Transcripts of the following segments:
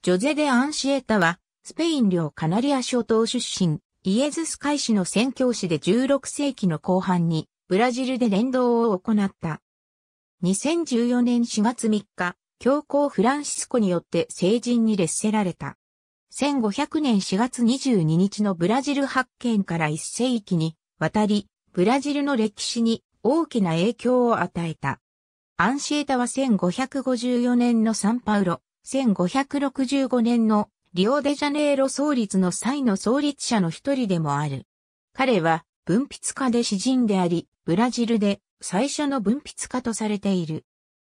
ジョゼデ・アンシエタは、スペイン領カナリア諸島出身、イエズス会士の宣教師で16世紀の後半に、ブラジルで伝道を行った。2014年4月3日、教皇フランシスコによって成人に列せられた。1500年4月22日のブラジル発見から1世紀に渡り、ブラジルの歴史に大きな影響を与えた。アンシエタは1554年のサンパウロ1565年のリオデジャネイロ創立の際の創立者の一人でもある。彼は文筆家で詩人であり、ブラジルで最初の文筆家とされている。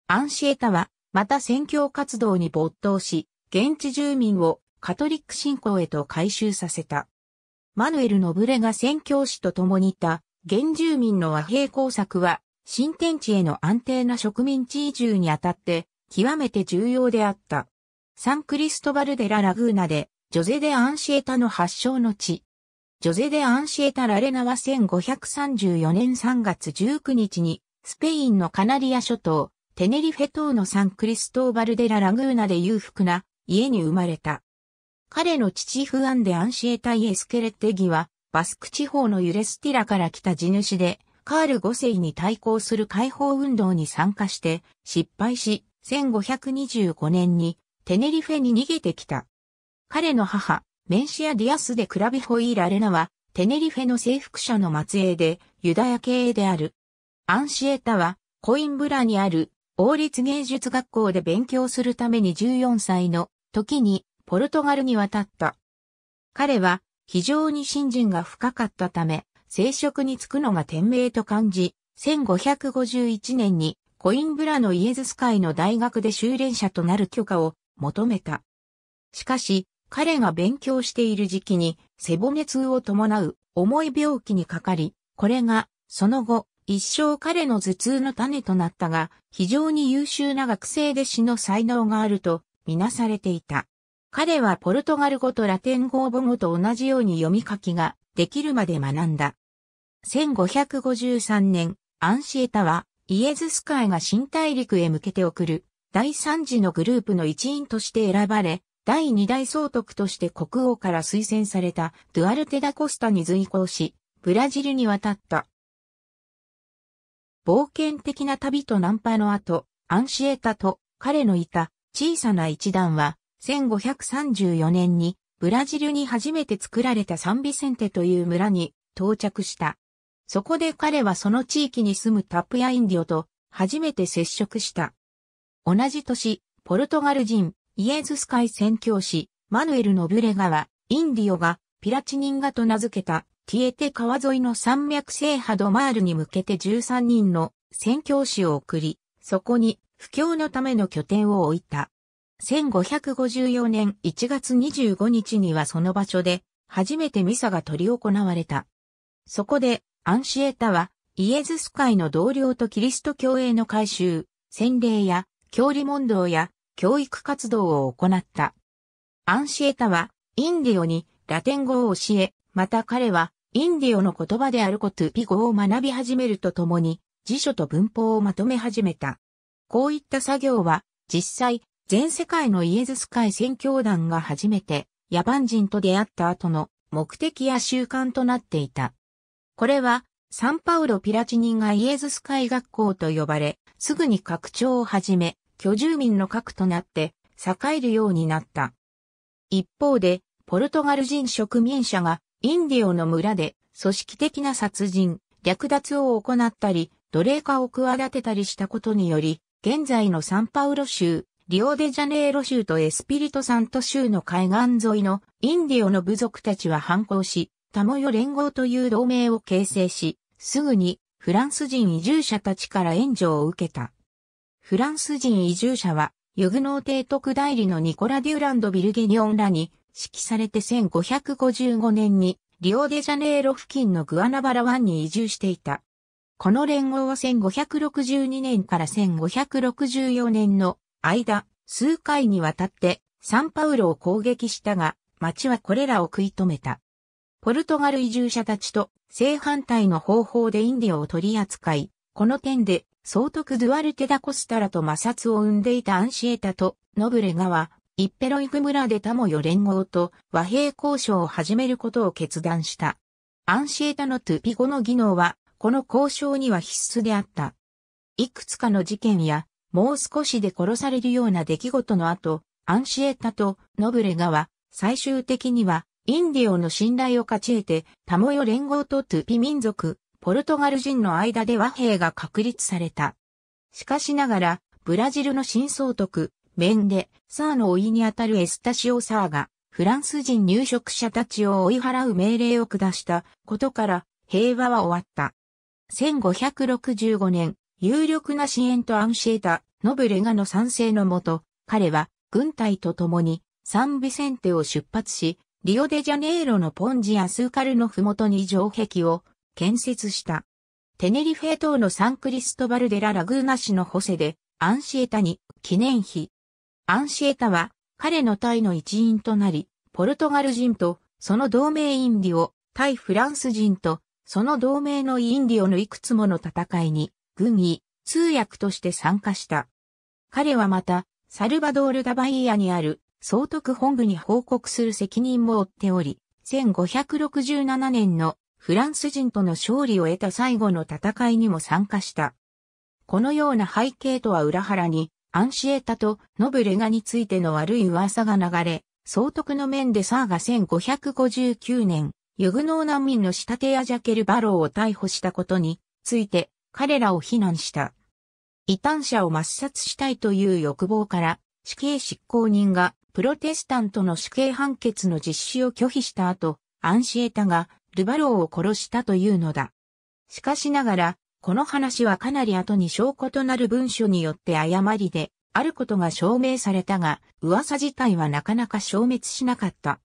アンシエタは、また宣教活動に没頭し、現地住民をカトリック信仰へと改修させた。マヌエル・ノブレが宣教師と共にいた、原住民の和平工作は、新天地への安定な植民地移住にあたって、極めて重要であった。サンクリストバルデラ・ラグーナで、ジョゼデ・アンシエタの発祥の地。ジョゼデ・アンシエタ・ラレナは1534年3月19日に、スペインのカナリア諸島、テネリフェ島のサンクリストーバルデラ・ラグーナで裕福な家に生まれた。彼の父フアンデ・アンシエタ・イエスケレッテギは、バスク地方のユレスティラから来た地主で、カール5世に対抗する解放運動に参加して、失敗し、1525年にテネリフェに逃げてきた。彼の母、メンシア・ディアス・でクラビホイ・ー・ラレナは、テネリフェの征服者の末裔で、ユダヤ系である。アンシエタは、コインブラにある王立芸術学校で勉強するために14歳の時にポルトガルに渡った。彼は非常に信心が深かったため、聖職に就くのが天命と感じ、1551年にコインブラのイエズス会の大学で修練者となる許可を求めた。しかし、彼が勉強している時期に背骨痛を伴う重い病気にかかり、これが、その後、一生彼の頭痛の種となったが、非常に優秀な学生で死の才能があると、みなされていた。彼はポルトガル語とラテン語を母語と同じように読み書きができるまで学んだ。1553年、アンシエタはイエズス会が新大陸へ向けて送る第3次のグループの一員として選ばれ、第2代総督として国王から推薦されたドゥアルテダ・コスタに随行し、ブラジルに渡った。冒険的な旅とナンパの後、アンシエタと彼のいた小さな一団は、1534年にブラジルに初めて作られたサンビセンテという村に到着した。そこで彼はその地域に住むタップやインディオと初めて接触した。同じ年、ポルトガル人、イエズス会宣教師、マヌエル・ノブレガは、インディオがピラチニンガと名付けたティエテ川沿いの山脈制覇ドマールに向けて13人の宣教師を送り、そこに布教のための拠点を置いた。1554年1月25日にはその場所で初めてミサが取り行われた。そこでアンシエタは、イエズス会の同僚とキリスト教営の改修、洗礼や、教理問答や、教育活動を行った。アンシエタは、インディオにラテン語を教え、また彼は、インディオの言葉であるコトゥピ語を学び始めるとともに、辞書と文法をまとめ始めた。こういった作業は、実際、全世界のイエズス会宣教団が初めて、野蛮人と出会った後の目的や習慣となっていた。これは、サンパウロ・ピラチニがイエズス会学校と呼ばれ、すぐに拡張を始め、居住民の核となって、栄えるようになった。一方で、ポルトガル人植民者が、インディオの村で、組織的な殺人、略奪を行ったり、奴隷化を企てたりしたことにより、現在のサンパウロ州、リオデジャネイロ州とエスピリトサント州の海岸沿いのインディオの部族たちは反抗し、タモヨ連合という同盟を形成し、すぐにフランス人移住者たちから援助を受けた。フランス人移住者は、ユグノー帝徳代理のニコラ・デューランド・ビルゲニオンらに指揮されて1555年にリオデジャネイロ付近のグアナバラ湾に移住していた。この連合は1562年から1564年の間、数回にわたってサンパウロを攻撃したが、町はこれらを食い止めた。ポルトガル移住者たちと正反対の方法でインディオを取り扱い、この点で総督ドゥアルテダコスタラと摩擦を生んでいたアンシエタとノブレガは、イッペロイグ村でタモヨ連合と和平交渉を始めることを決断した。アンシエタのトゥピコの技能は、この交渉には必須であった。いくつかの事件や、もう少しで殺されるような出来事の後、アンシエタとノブレガは、最終的にはインディオの信頼を勝ち得て、タモヨ連合とトゥピ民族、ポルトガル人の間で和平が確立された。しかしながら、ブラジルの新総督、メンデ、サーの老いにあたるエスタシオ・サーが、フランス人入植者たちを追い払う命令を下したことから平和は終わった。1565年、有力な支援とアンシエタ・ノブレガの賛成のもと、彼は軍隊と共にサンビセンテを出発し、リオデジャネイロのポンジアスーカルのふもとに城壁を建設した。テネリフェ島のサンクリストバルデラ・ラグーナ市のホセで、アンシエタに記念碑。アンシエタは彼の隊の一員となり、ポルトガル人とその同盟インディオ、対フランス人とその同盟のインディオのいくつもの戦いに、軍医、通訳として参加した。彼はまた、サルバドール・ダバイアにある総督本部に報告する責任も負っており、1567年のフランス人との勝利を得た最後の戦いにも参加した。このような背景とは裏腹に、アンシエタとノブレガについての悪い噂が流れ、総督の面でサーが1559年、ユグノー難民の仕立て屋ジャケル・バローを逮捕したことについて彼らを非難した。異端者を抹殺したいという欲望から死刑執行人がプロテスタントの死刑判決の実施を拒否した後、アンシエタがルバローを殺したというのだ。しかしながら、この話はかなり後に証拠となる文書によって誤りで、あることが証明されたが、噂自体はなかなか消滅しなかった。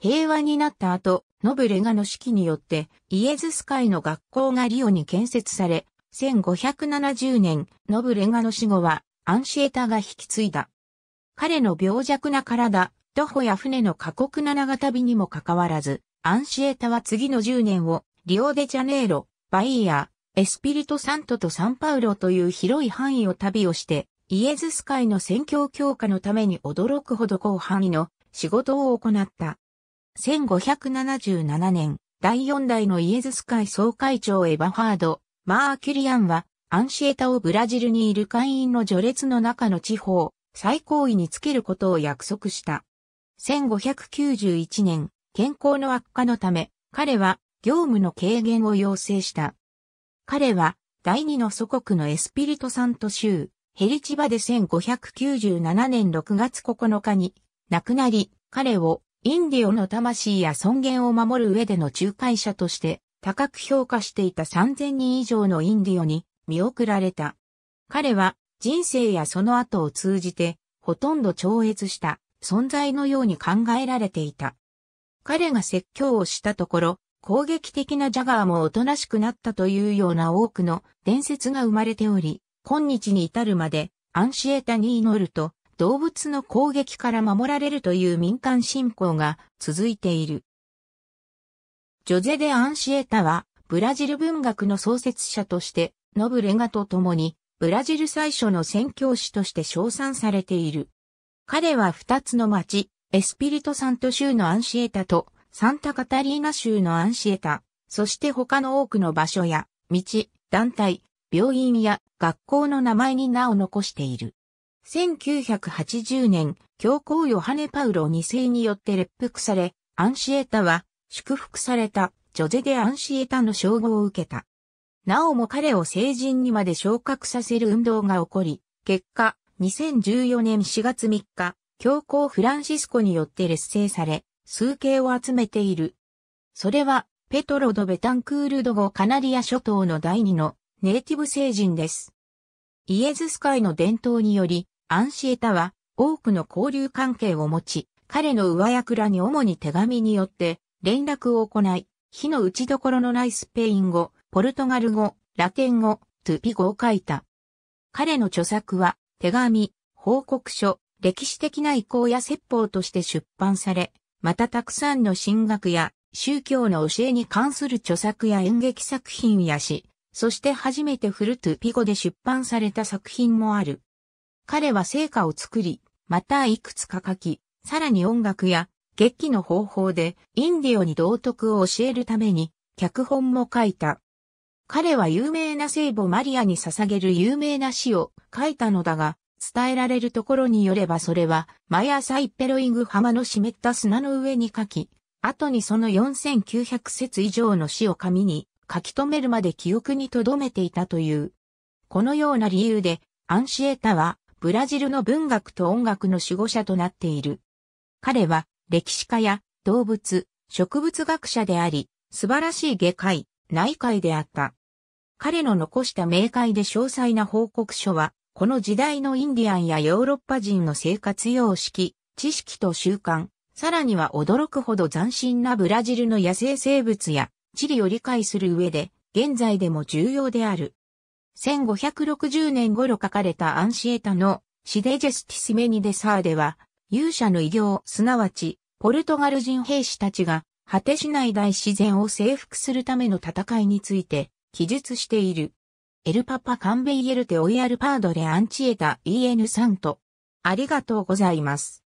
平和になった後、ノブレガの指揮によって、イエズス会の学校がリオに建設され、1570年、ノブレガの死後は、アンシエタが引き継いだ。彼の病弱な体、徒歩や船の過酷な長旅にもかかわらず、アンシエータは次の10年を、リオデジャネイロ、バイヤー、エスピリトサントとサンパウロという広い範囲を旅をして、イエズス会の宣教強化のために驚くほど広範囲の仕事を行った。1577年、第4代のイエズス会総会長エヴァハード、マーキュリアンは、アンシエタをブラジルにいる会員の序列の中の地方、最高位につけることを約束した。1591年、健康の悪化のため、彼は業務の軽減を要請した。彼は第二の祖国のエスピリトサント州、ヘリチバで1597年6月9日に亡くなり、彼をインディオの魂や尊厳を守る上での仲介者として高く評価していた3000人以上のインディオに見送られた。彼は人生やその後を通じて、ほとんど超越した存在のように考えられていた。彼が説教をしたところ、攻撃的なジャガーもおとなしくなったというような多くの伝説が生まれており、今日に至るまでアンシエタに祈ると動物の攻撃から守られるという民間信仰が続いている。ジョゼ・デ・アンシエタはブラジル文学の創設者としてノブレガと共にブラジル最初の宣教師として称賛されている。彼は二つの町、エスピリトサント州のアンシエタと、サンタカタリーナ州のアンシエタ、そして他の多くの場所や、道、団体、病院や学校の名前に名を残している。1980年、教皇ヨハネ・パウロ2世によって列服され、アンシエタは祝福されたジョゼ・デ・アンシエタの称号を受けた。なおも彼を成人にまで昇格させる運動が起こり、結果、2014年4月3日、教皇フランシスコによって劣勢され、数形を集めている。それは、ペトロ・ド・ベタンクール・ド・ゴ・カナリア諸島の第二のネイティブ聖人です。イエズス会の伝統により、アンシエタは多くの交流関係を持ち、彼の上役らに主に手紙によって連絡を行い、火の打ちどころのないスペイン語、ポルトガル語、ラテン語、トゥピ語を書いた。彼の著作は、手紙、報告書、歴史的な意向や説法として出版され、またたくさんの神学や宗教の教えに関する著作や演劇作品や詩、そして初めてフルトゥピ語で出版された作品もある。彼は成果を作り、またいくつか書き、さらに音楽や劇の方法でインディオに道徳を教えるために脚本も書いた。彼は有名な聖母マリアに捧げる有名な詩を書いたのだが、伝えられるところによればそれは、毎朝イッペロイング浜の湿った砂の上に書き、後にその4900節以上の詩を紙に書き留めるまで記憶に留めていたという。このような理由で、アンシエータは、ブラジルの文学と音楽の守護者となっている。彼は、歴史家や動物、植物学者であり、素晴らしい外科医、内海であった。彼の残した明快で詳細な報告書は、この時代のインディアンやヨーロッパ人の生活様式、知識と習慣、さらには驚くほど斬新なブラジルの野生生物や地理を理解する上で、現在でも重要である。1560年頃書かれたアンシエタのシデジェスティスメニデサーでは、勇者の偉業、すなわち、ポルトガル人兵士たちが果てしない大自然を征服するための戦いについて記述している。エルパパカンベイエルテオイアルパードレアンチエタ EN さんと、ありがとうございます。